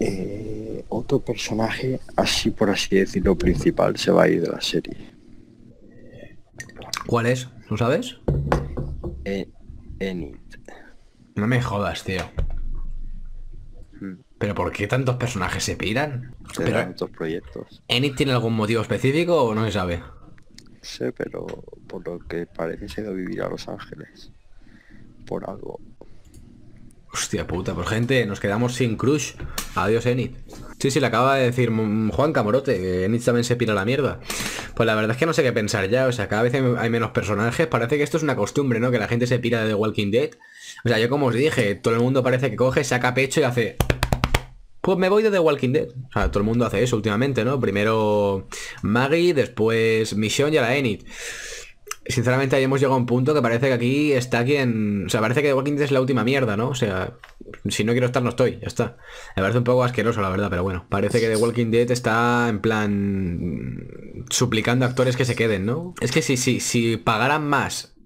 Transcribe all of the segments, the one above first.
Eh, otro personaje, así por así decirlo, principal, se va a ir de la serie. ¿Cuál es? ¿Lo sabes? Eh, Enid. No me jodas, tío. Mm. ¿Pero por qué tantos personajes se piran? Pero, tantos proyectos. ¿Enid tiene algún motivo específico o no se sabe? sé, pero por lo que parece se va a vivir a Los Ángeles. Por algo. Hostia puta, por pues gente, nos quedamos sin crush. Adiós, Enid. Sí, sí, le acaba de decir Juan Camorote, Enid también se pira la mierda. Pues la verdad es que no sé qué pensar ya, o sea, cada vez hay menos personajes, parece que esto es una costumbre, ¿no? Que la gente se pira de The Walking Dead. O sea, yo como os dije, todo el mundo parece que coge, saca pecho y hace... Pues me voy de The Walking Dead. O sea, todo el mundo hace eso últimamente, ¿no? Primero Maggie, después Mission y ahora Enid. Sinceramente, ahí hemos llegado a un punto que parece que aquí está quien... O sea, parece que The Walking Dead es la última mierda, ¿no? O sea, si no quiero estar, no estoy, ya está. Me parece un poco asqueroso, la verdad, pero bueno. Parece que The Walking Dead está en plan... suplicando a actores que se queden, ¿no? Es que si, si, si pagaran más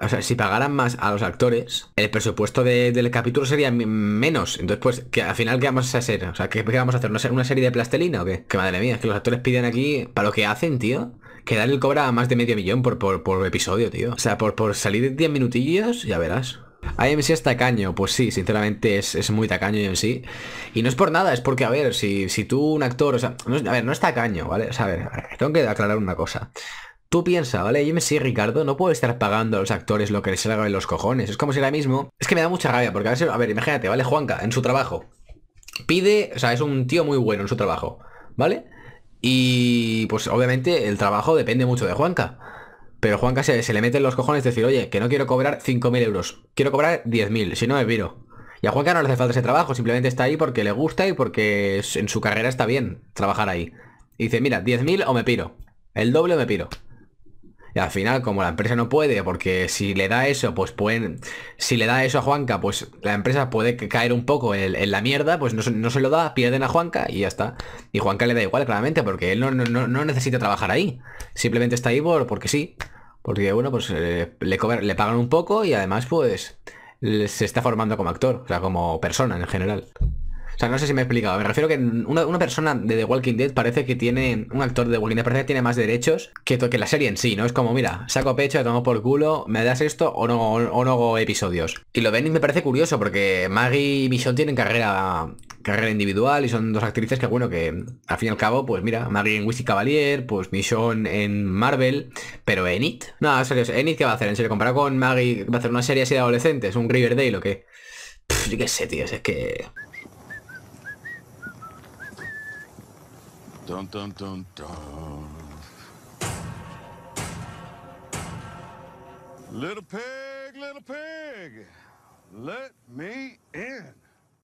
o sea, si pagaran más a los actores, el presupuesto del capítulo sería menos. Entonces, pues, que al final, ¿qué vamos a hacer? O sea, ¿qué, vamos a hacer? No ¿Una, ¿Una serie de plastelina o qué? Que madre mía, es que los actores piden aquí para lo que hacen, tío que el cobra a más de medio millón por, por, episodio, tío. O sea, por, por salir 10 minutillos, ya verás. ¿AMC es tacaño, pues sí, sinceramente es, muy tacaño en sí. Y no es por nada, es porque, a ver, si, si tú un actor, o sea, a ver, no es tacaño, ¿vale? O a ver, tengo que aclarar una cosa. Tú piensa, ¿vale? Yo me sé, Ricardo, no puedo estar pagando a los actores lo que les salga de los cojones. Es como si ahora mismo... Es que me da mucha rabia, porque a A ver, imagínate, ¿vale? Juanca, en su trabajo. Pide... O sea, es un tío muy bueno en su trabajo, ¿vale? Y pues obviamente el trabajo depende mucho de Juanca. Pero Juanca se, le mete en los cojones decir, oye, que no quiero cobrar 5.000 euros. Quiero cobrar 10.000, si no me piro. Y a Juanca no le hace falta ese trabajo, simplemente está ahí porque le gusta y porque en su carrera está bien trabajar ahí. Y dice, mira, 10.000 o me piro. El doble o me piro al final, como la empresa no puede, porque si le da eso, pues pueden... Si le da eso a Juanca, pues la empresa puede caer un poco en, la mierda, pues no, se lo da, pierden a Juanca y ya está. Y Juanca le da igual, claramente, porque él no, necesita trabajar ahí. Simplemente está ahí por, porque sí. Porque, bueno, pues eh, le, le pagan un poco y además, pues, se está formando como actor, o sea, como persona en general. O sea, no sé si me he explicado. Me refiero que una, persona de The Walking Dead parece que tiene, un actor de The Walking Dead parece que tiene más derechos que, que la serie en sí, ¿no? Es como, mira, saco pecho, te tomo por culo, me das esto o no, o no hago episodios. Y lo de y me parece curioso porque Maggie y Michonne tienen carrera carrera individual y son dos actrices que bueno que al fin y al cabo pues mira Maggie en Wishy Cavalier pues Michonne en Marvel pero Enid. no en serio Enid qué va a hacer en serio comparado con Maggie va a hacer una serie así de adolescentes un Riverdale o qué que yo qué sé tío es que Dun dun dun dun. Little pig, little pig, let me in.